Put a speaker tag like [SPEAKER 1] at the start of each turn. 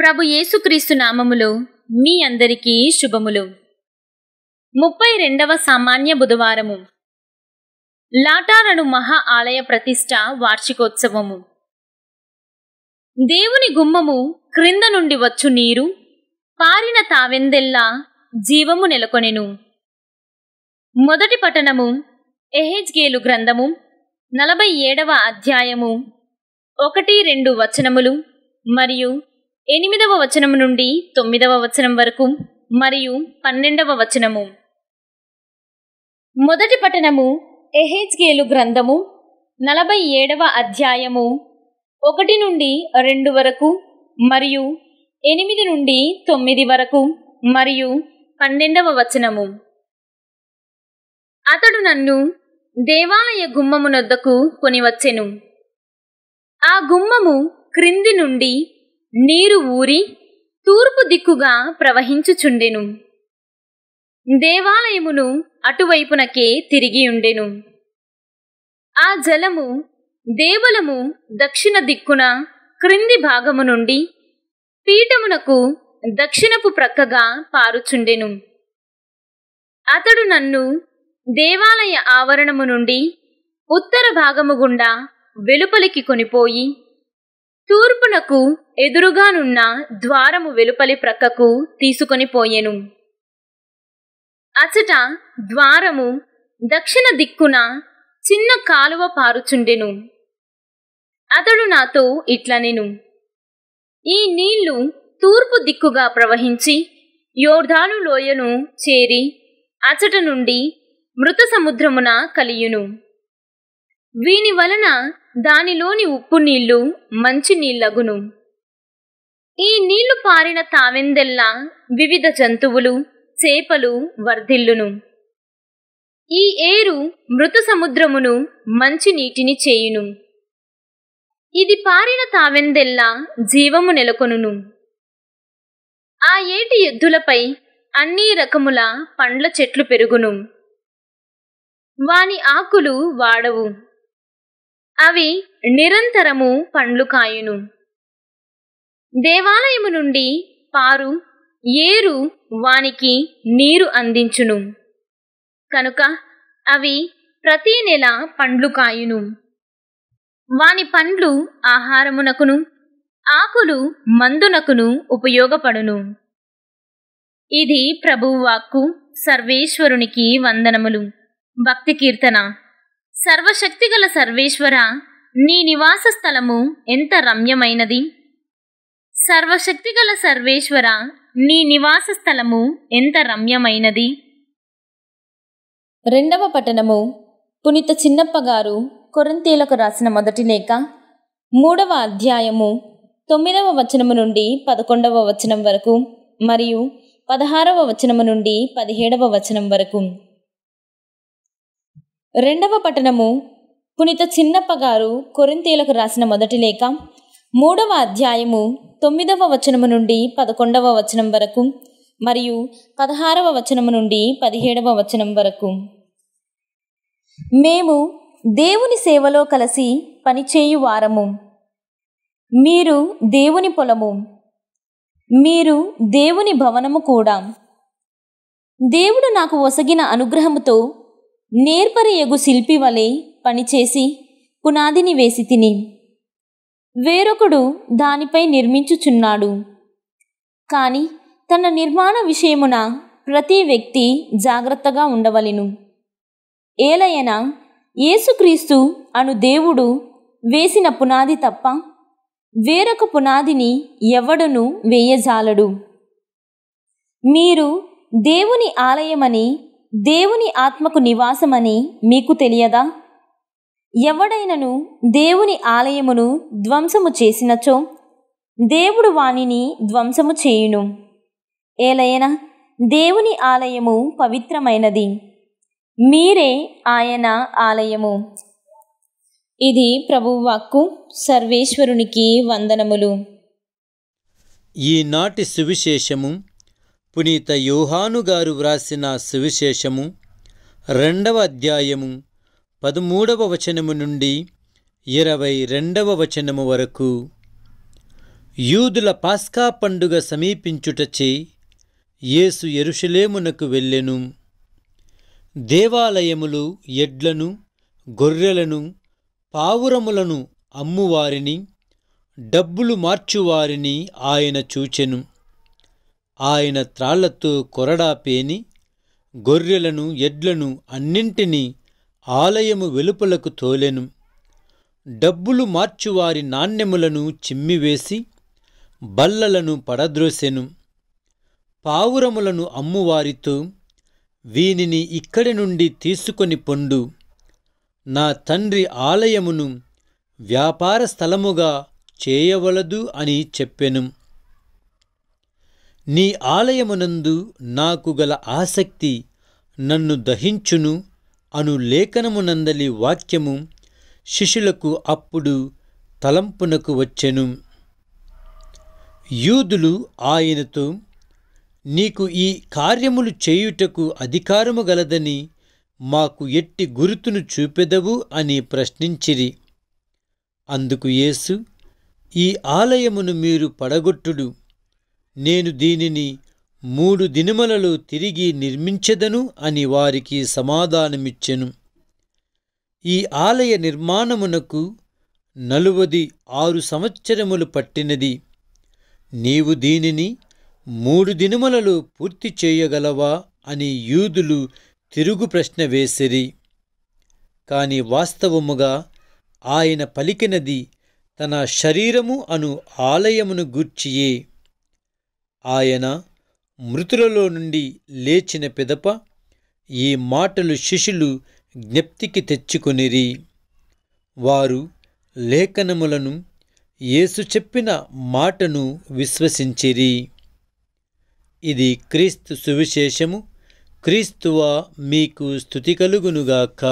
[SPEAKER 1] ప్రభు యేసుక్రీస్తు నామములు మీ అందరికీ శుభములు ముప్పై రెండవ సామాన్య బుధవారము లాటారను మహా ఆలయ ప్రతిష్ట వార్షికోత్సవము దేవుని గుమ్మము క్రింద నుండి వచ్చు నీరు పారిన తావెందెల్లా జీవము నెలకొనెను మొదటి పట్టణము ఎహెజ్గేలు గ్రంథము నలభై ఏడవ అధ్యాయము ఒకటి రెండు వచనములు మరియు ఎనిమిదవ వచనం నుండి తొమ్మిదవ వచనం వరకు మరియు పన్నెండవ వచనము మొదటి పఠనము ఎహెచ్గేలు గ్రంథము నలభై ఏడవ అధ్యాయము ఒకటి నుండి రెండు వరకు మరియు ఎనిమిది నుండి తొమ్మిది వరకు మరియు పన్నెండవ వచనము అతడు నన్ను దేవాలయ గుమ్మమునొద్దకు కొనివచ్చెను ఆ గుమ్మము క్రింది నుండి నీరు ఊరి తూర్పు దిక్కుగా ప్రవహించుచుండెను దేవాలయమును అటువైపునకే తిరిగియుండెను ఆ జలము దేవలము దక్షిణ దిక్కున క్రింది భాగము నుండి పీఠమునకు దక్షిణపు ప్రక్కగా పారుచుండెను అతడు నన్ను దేవాలయ ఆవరణము నుండి ఉత్తర భాగము గుండా వెలుపలికి కొనిపోయి తూర్పునకు ఎదురుగానున్న ద్వారము వెలుపలి ప్రక్కకు తీసుకొని పోయెను అచట ద్వారము దక్షిణ దిక్కున చిన్న కాలువ పారుచుండెను అతడు నాతో ఇట్లనెను ఈ నీళ్లు తూర్పు దిక్కుగా ప్రవహించి యోర్ధాను లోయను చేరి అచట నుండి మృత సముద్రమున కలియును వీని వలన దానిలోని ఉప్పు నీళ్లు మంచి నీళ్లగును ఈ నీళ్లు పారిన తావెందెల్లా వివిధ జంతువులు చేపలు వర్ధిల్లును ఈ ఏరు మృత సముద్రమును మంచి నీటిని చేయును ఇది పారిన తావెందెల్లా జీవము నెలకొనును ఆ ఏటి ఎద్దులపై అన్ని రకముల పండ్ల చెట్లు పెరుగును వాని ఆకులు వాడవు అవి నిరంతరము పండ్లు కాయును దేవాలయము నుండి పారు ఏరు వానికి నీరు అందించును కనుక అవి ప్రతి నెల పండ్లు కాయును వాని పండ్లు ఆహారమునకును ఆకులు మందునకును ఉపయోగపడును ఇది ప్రభువాక్కు సర్వేశ్వరునికి వందనములు భక్తి కీర్తన సర్వశక్తిగల సర్వేశ్వర నీ నివాస స్థలము ఎంత రమ్యమైనది సర్వశక్తిగల సర్వేశ్వర నీ నివాస స్థలము ఎంత రమ్యమైనది రెండవ పట్టణము పునీత చిన్నప్ప గారు కొరంతీలకు రాసిన మొదటి లేఖ మూడవ అధ్యాయము తొమ్మిదవ వచనము నుండి పదకొండవ వచనం వరకు మరియు పదహారవ వచనము నుండి పదిహేడవ వచనం వరకు రెండవ పట్టణము పునిత చిన్నప్ప గారు కొరింతీలకు రాసిన మొదటి లేఖ మూడవ అధ్యాయము తొమ్మిదవ వచనము నుండి పదకొండవ వచనం వరకు మరియు పదహారవ వచనము నుండి పదిహేడవ వచనం వరకు మేము దేవుని సేవలో కలిసి పనిచేయు వారము మీరు దేవుని పొలము మీరు దేవుని భవనము కూడా దేవుడు నాకు ఒసగిన అనుగ్రహముతో నేర్పరియగు శిల్పి వలె పనిచేసి పునాదిని వేసి తిని వేరొకడు దానిపై నిర్మించుచున్నాడు కానీ తన నిర్మాణ విషయమున ప్రతి వ్యక్తి జాగ్రత్తగా ఉండవలెను ఏలయన యేసుక్రీస్తు అను దేవుడు వేసిన పునాది తప్ప వేరొక పునాదిని ఎవడును వేయజాలడు మీరు దేవుని ఆలయమని దేవుని ఆత్మకు నివాసమని మీకు తెలియదా ఎవడైనను దేవుని ఆలయమును ధ్వంసము చేసినచో దేవుడు వాణిని ధ్వంసము చేయును ఏలైన దేవుని ఆలయము పవిత్రమైనది మీరే ఆయన ఆలయము ఇది ప్రభువాక్కు సర్వేశ్వరునికి వందనములు
[SPEAKER 2] ఈనాటి సువిశేషము పునీత యోహానుగారు వ్రాసిన సువిశేషము రెండవ అధ్యాయము పదమూడవ వచనము నుండి ఇరవై రెండవ వచనము వరకు యూదుల పాస్కా పండుగ సమీపించుటచే యేసు ఎరుషలేమునకు వెళ్ళెను దేవాలయములు ఎడ్లను గొర్రెలను పావురములను అమ్మువారిని డబ్బులు మార్చువారిని ఆయన చూచెను ఆయన త్రాళ్లతో కొరడా పేని గొర్రెలను ఎడ్లను అన్నింటినీ ఆలయము వెలుపలకు తోలెను డబ్బులు మార్చువారి నాణ్యములను చిమ్మివేసి బల్లలను పడద్రోసెను పావురములను అమ్మువారితో వీనిని ఇక్కడి నుండి తీసుకొని పొండు నా తండ్రి ఆలయమును వ్యాపార స్థలముగా చేయవలదు అని చెప్పెను నీ ఆలయమునందు నాకు గల ఆసక్తి నన్ను దహించును అను లేఖనమునందలి వాక్యము శిష్యులకు అప్పుడు తలంపునకు వచ్చెను యూదులు ఆయనతో నీకు ఈ కార్యములు చేయుటకు అధికారము గలదని మాకు ఎట్టి గురుతును చూపెదవు అని ప్రశ్నించిరి అందుకు యేసు ఈ ఆలయమును మీరు పడగొట్టుడు నేను దీనిని మూడు దినుమలలో తిరిగి నిర్మించదను అని వారికి సమాధానమిచ్చెను ఈ ఆలయ నిర్మాణమునకు నలువది ఆరు సంవత్సరములు పట్టినది నీవు దీనిని మూడు దినుమలలో పూర్తి చేయగలవా అని యూదులు తిరుగు ప్రశ్న వేసిరి కాని వాస్తవముగా ఆయన పలికినది తన శరీరము అను ఆలయమును గూర్చియే ఆయన మృతులలో నుండి లేచిన పిదప ఈ మాటలు శిష్యులు జ్ఞప్తికి తెచ్చుకొనిరి వారు లేఖనములను యేసు చెప్పిన మాటను విశ్వసించిరి ఇది క్రీస్తు సువిశేషము క్రీస్తువా మీకు స్థుతి కలుగునుగాక